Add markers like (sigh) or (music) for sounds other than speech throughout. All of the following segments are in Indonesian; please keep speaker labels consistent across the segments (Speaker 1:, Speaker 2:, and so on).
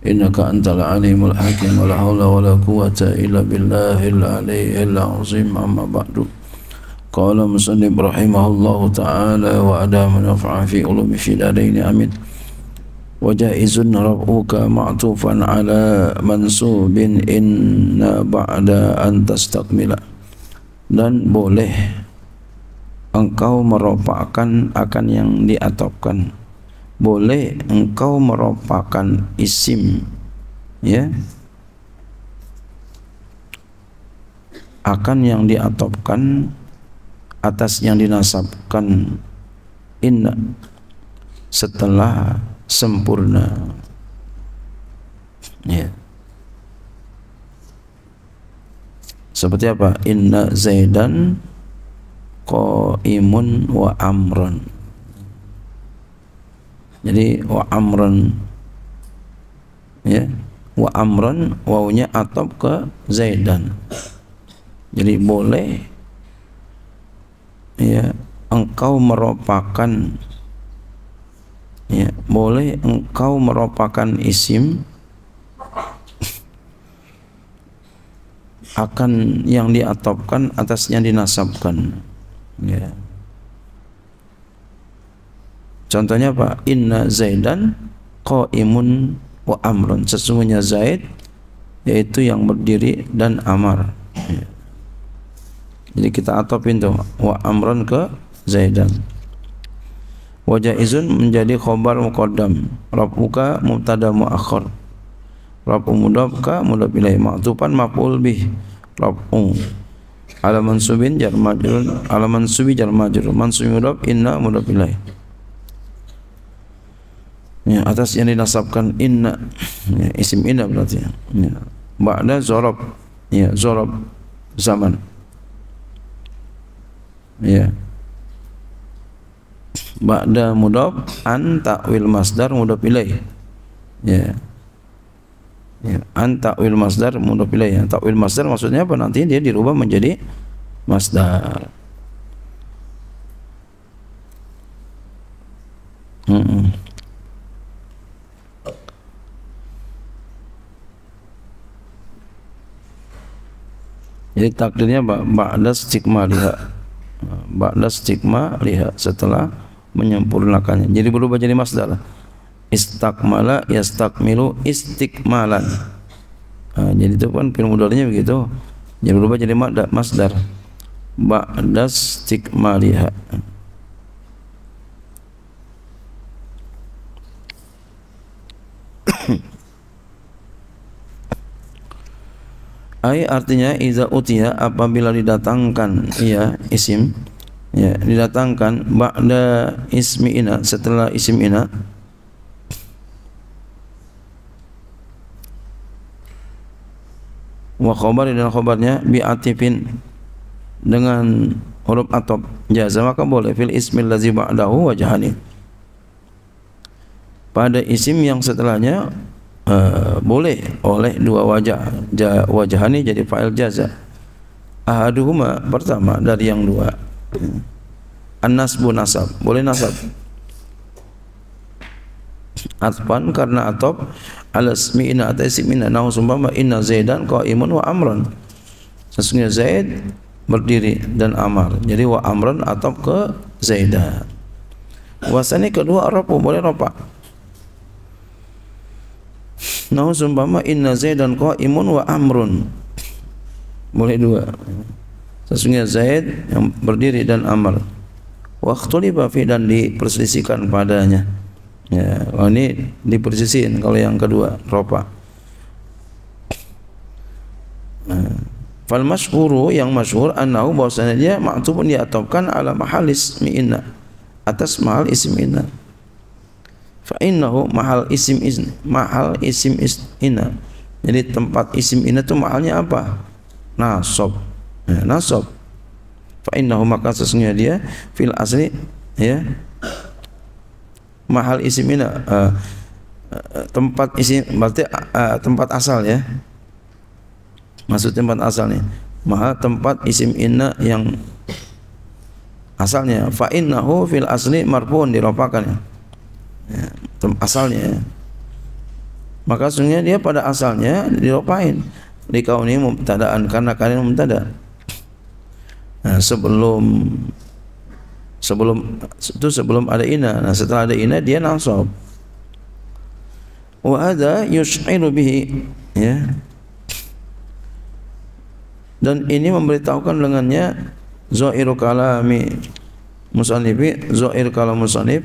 Speaker 1: innaka antal alimul hakim wa la hawla wa la quwata illa billahil aliyyil azim amma ba'du qala musannib rahimahullahu ta'ala wa adama nafa'a fi ulumi fi darini amin وجائزن ربك معطوفا على منسوب إن بعد dan boleh engkau merupakan akan yang diatopkan boleh engkau merupakan isim ya akan yang diatopkan atas yang dinasabkan inna setelah sempurna ya seperti apa inna zaidan qaimun wa amran jadi wa amran ya wa amran wawunya atop ke zaidan jadi boleh ya engkau merupakan ya boleh engkau merupakan isim akan yang diatopkan atasnya dinasabkan ya Contohnya apa? Inna Zaidan qaimun wa amrun. Sesungguhnya Zaid yaitu yang berdiri dan amar. Jadi kita atopin tuh wa amrun ke Zaidan. Wajah izun menjadi khobar muqaddam. Rabbuka mubtada muakhir. Rabbu mudabka mudab ilaih ma'tupan maf'ul bih. Rabbu ala mansubin jar majrur ala mansubi jar majrur mansubi mudab inna mudab ilaih ya, atas yang dinasabkan inna ya, isim inna berarti ya, ya. ba'da zorob ya zorob zaman ya ba'da mudob an takwil masdar mudob ilaih ya ya an takwil masdar mudob ilaih ya. takwil masdar maksudnya apa nanti dia dirubah menjadi masdar hmm. -mm. Jadi takdirnya ba'da stigma liha. Ba'da stigma liha setelah menyempurnakannya. Jadi berubah jadi masdar. Istakmala yastakmilu istikmalan. Nah, jadi itu kan film udaranya begitu. Jadi berubah jadi masdar. Ba'da stigma liha. Ai artinya iza utiya apabila didatangkan ya isim ya didatangkan ba'da ismi ina setelah isim ina wa khobar dan khobarnya bi'atifin dengan huruf atop jaza maka boleh fil ismil ladzi ba'dahu wajahani pada isim yang setelahnya Eh, boleh oleh dua wajah ja, wajahani jadi fa'il jaza ahaduhuma pertama dari yang dua anas nasbu nasab boleh nasab atfan karena atop alasmi ismi'ina atau ismi'ina nahu sumpama inna zaidan qaimun wa amran sesungguhnya zaid berdiri dan amar jadi wa amran atop ke zaidan wasani kedua rafu boleh rafa' Nah, seumpama inna Zaidan imun wa amrun. Boleh dua. Sesungguhnya Zaid yang berdiri dan Amr. Waktu fi dan diperselisihkan padanya. Ya, kalau oh, ini dipersisihin kalau yang kedua ropa. Nah, fal masyhuru yang masyhur annahu bahwasanya dia ma'tubun diatopkan ala mahal ismi inna atas mahal ismi inna fa innahu mahal isim isn mahal isim isna jadi tempat isim ina itu mahalnya apa nasab ya, nasob fa innahu maka sesungguhnya dia fil asli ya mahal isim ina uh, tempat isim berarti uh, tempat asal ya maksud tempat asalnya mahal tempat isim inna yang asalnya fa innahu fil asli marfuun diropakan ya ya, asalnya maka sungguhnya dia pada asalnya diropain ini mubtadaan karena kalian mubtada nah, sebelum sebelum itu sebelum ada ina nah setelah ada ina dia nasab wa ada yush'iru bihi ya dan ini memberitahukan dengannya zairu kalami musannifi zair kalam musannif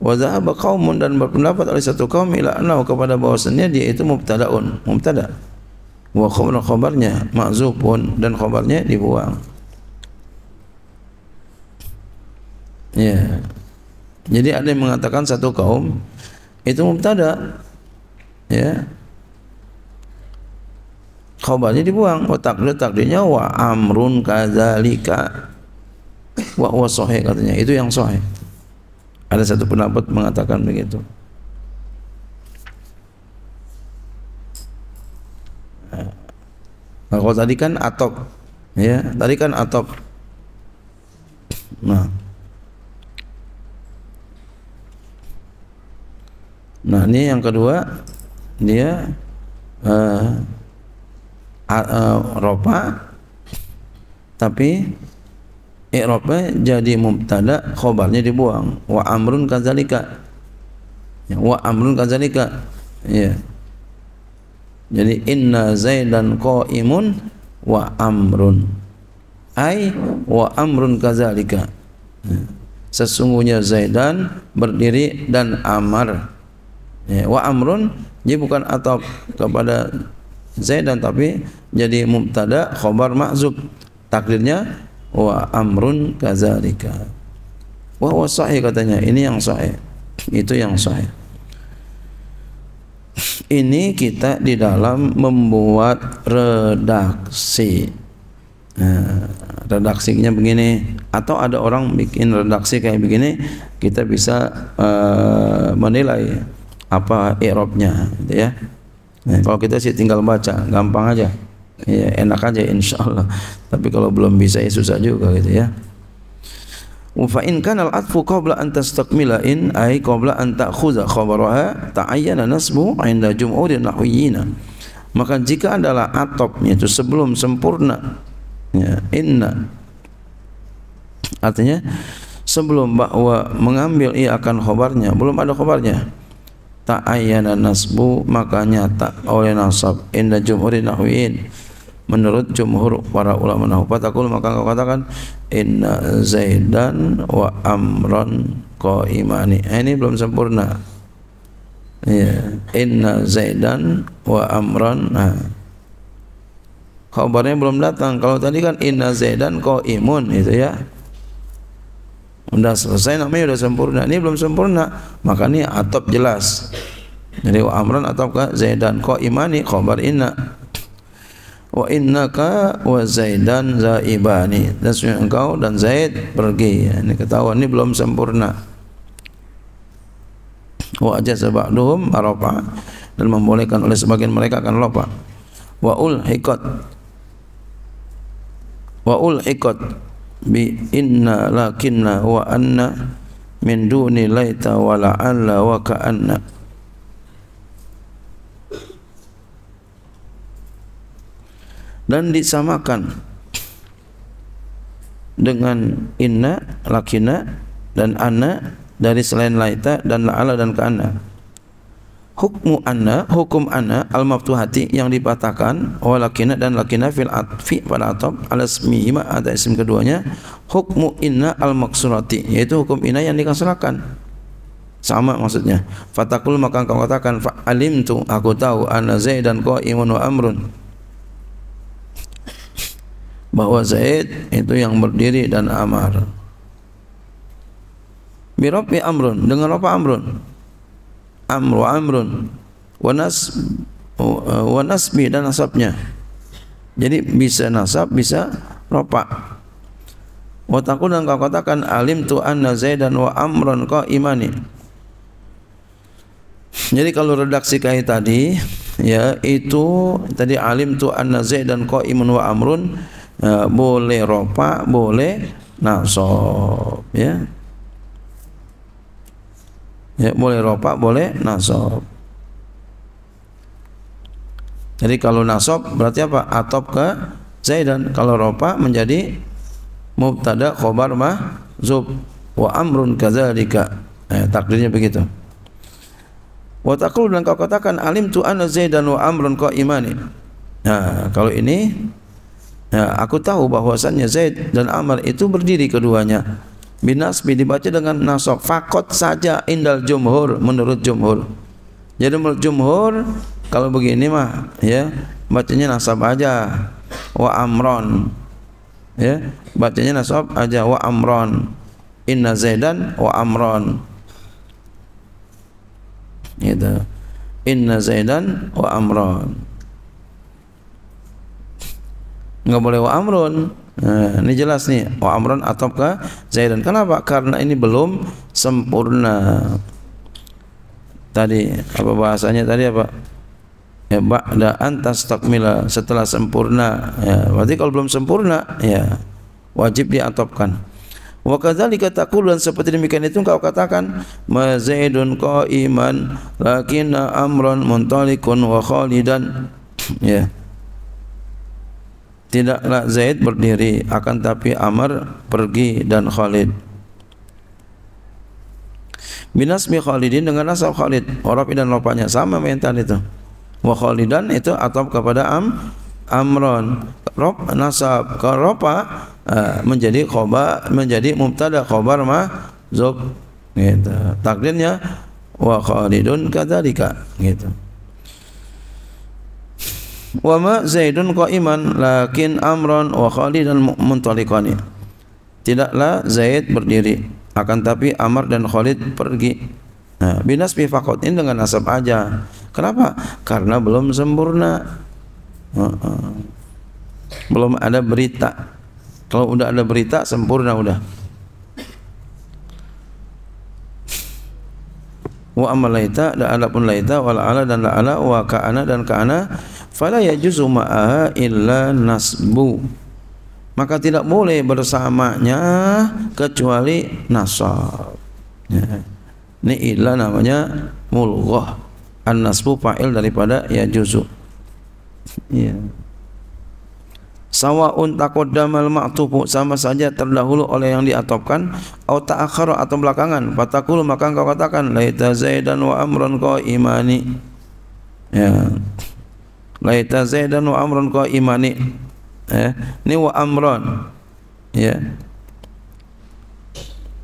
Speaker 1: Wa dhahaba qaumun dan berpendapat oleh satu kaum ila annahu kepada bahwasannya dia itu mubtadaun, mubtada. Wa khabar khabarnya ma'zufun dan khabarnya dibuang. Ya. Jadi ada yang mengatakan satu kaum itu mubtada. Ya. Khabarnya dibuang, wa takdir takdirnya wa amrun kadzalika. Wa wa sahih katanya. Itu yang sahih. Ada satu pendapat mengatakan begitu. Nah, kalau tadi kan atok, ya, tadi kan atok. Nah, nah ini yang kedua dia uh, eh, uh, eh, ropa, tapi i'rabnya jadi mubtada khobarnya dibuang wa amrun kazalika ya, wa amrun kazalika ya jadi inna zaidan qaimun wa amrun ai wa amrun kazalika ya. sesungguhnya zaidan berdiri dan amar ya, wa amrun dia bukan atap kepada zaidan tapi jadi mubtada khobar ma'zub takdirnya wa amrun kazalika wah huwa sahih katanya ini yang sahih itu yang sahih ini kita di dalam membuat redaksi nah, redaksinya begini atau ada orang bikin redaksi kayak begini kita bisa uh, menilai apa irobnya gitu ya nah, kalau kita sih tinggal baca gampang aja ya enak aja insya Allah tapi kalau belum bisa ya susah juga gitu ya Fa in kana al-atfu qabla an tastakmila in ay qabla an ta'khudha khabaraha ta'ayyana nasbu 'inda jumhurin nahwiyina. Maka jika adalah atop yaitu sebelum sempurna ya, inna artinya sebelum bahwa mengambil ia akan khobarnya belum ada khobarnya ta'ayyana nasbu maka nyata oleh nasab inda jumhurin nahwiyin menurut jumhur para ulama nahupat aku maka kau katakan inna zaidan wa amron ko imani eh, ini belum sempurna ya inna zaidan wa amron nah. khabarnya belum datang kalau tadi kan inna zaidan ko imun itu ya Sudah selesai namanya sudah sempurna. Ini belum sempurna. Maka ini atop jelas. Jadi wa amran atau ke zaidan ko imani khabar inna wa innaka wa Zaidan zaibani dan sungguh engkau dan Zaid pergi ya, ini ketahuan ini belum sempurna wa ajaza ba'duhum aropa dan membolehkan oleh sebagian mereka akan lupa wa ul ulhiqat wa ul ulhiqat bi inna lakinna wa anna min duni laita wa la'alla wa ka'anna dan disamakan dengan inna lakina dan ana dari selain laita dan la'ala dan ka'ana hukmu anna hukum anna al hati yang dipatahkan lakina dan lakina fil atfi pada atom ala ismihima ada isim keduanya hukmu inna al maksurati yaitu hukum inna yang dikasrakan sama maksudnya fatakul maka engkau katakan fa alim tu aku tahu anna zaidan kau wa amrun bahwa Zaid itu yang berdiri dan Amar. Birabbi ya Amrun dengan apa Amrun? Amru Amrun wanas wanasbi dan nasabnya. Jadi bisa nasab bisa ropa. Wataku dan kau katakan alim tu anna Zaidan wa Amrun kau imani. Jadi kalau redaksi kai tadi ya itu tadi alim tu anna Zaidan kau imun wa Amrun uh, boleh ropa boleh nasob ya ya boleh ropa boleh nasob jadi kalau nasob berarti apa atop ke zaidan kalau ropa menjadi mubtada khobar mahzub wa amrun kadzalika eh, takdirnya begitu wa dan kau katakan alim tu anna zaidan wa amrun imani nah kalau ini Ya, aku tahu bahwasannya Zaid dan Amr itu berdiri keduanya. Binasbi dibaca dengan nasab. Fakot saja indal jumhur menurut jumhur. Jadi menurut jumhur kalau begini mah ya bacanya nasab aja wa amron ya bacanya nasab aja wa amron inna zaidan wa amron gitu inna zaidan wa amron nggak boleh wa amrun nah, ini jelas nih wa amrun atau zaidan kenapa karena ini belum sempurna tadi apa bahasanya tadi apa ya ba'da antas takmila setelah sempurna ya berarti kalau belum sempurna ya wajib diatopkan wa kadzalika taqul dan seperti demikian itu kau katakan mazaidun qaiman lakinna amran muntalikun wa khalidan (clears throat) ya yeah. Tidaklah Zaid berdiri akan tapi Amr pergi dan Khalid. Binasmi Khalidin dengan nasab Khalid, Orang dan lopanya sama mentan itu. Wa Khalidan itu atop kepada Am Amron. Rob nasab ke ropa uh, menjadi khobar menjadi mubtada khobar ma zub. gitu. Takdirnya wa Khalidun kata gitu wa ma zaidun qaiman lakin amran wa khalidan muntaliqan tidaklah zaid berdiri akan tapi amr dan khalid pergi nah binas bi ini dengan nasab aja kenapa karena belum sempurna belum ada berita kalau udah ada berita sempurna udah wa amalaita dan adapun laita wal ala dan la ala wa kaana dan kaana fala yajuzu ma'aha illa nasbu maka tidak boleh bersamanya kecuali nasab ya. ini illa namanya mulghah an nasbu fa'il daripada yajuzu ya sawaun takodamal ma'tufu sama saja terdahulu oleh yang diatopkan atau ta'akhkhara atau belakangan fatakul maka engkau katakan laita zaidan wa amran qa'imani ya laita zaidan wa amran imani, ya ini wa amran ya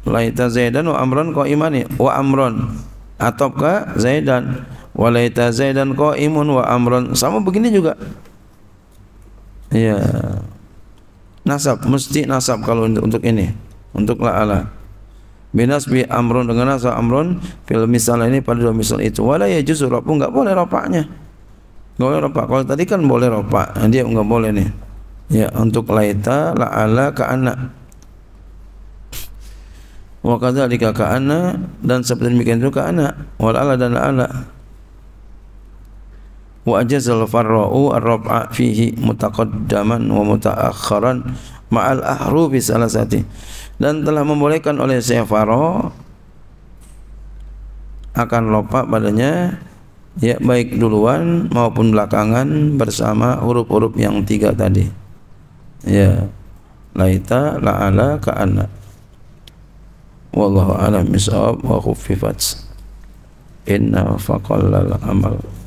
Speaker 1: laita zaidan wa amran imani. wa amran atau zaidan wa laita zaidan imun wa amran sama begini juga ya nasab mesti nasab kalau untuk, untuk ini untuk la'ala binas bi amrun dengan nasab amrun fil misal ini pada dua misal itu wala ya juzur pun enggak boleh rapaknya boleh ropa kalau tadi kan boleh ropa dia nggak boleh nih ya untuk laita la'ala ka'ana wa kadzalika ka'ana dan seperti demikian itu ka'ana wal ala dan la'ala wa ajazal farra'u ar-rab'a fihi mutaqaddaman wa mutaakhiran ma'al ahrufi satu dan telah membolehkan oleh syafaro akan lopak padanya ya baik duluan maupun belakangan bersama huruf-huruf yang tiga tadi ya laita la'ala kaana. wallahu alam isab wa khuffifat inna faqallal amal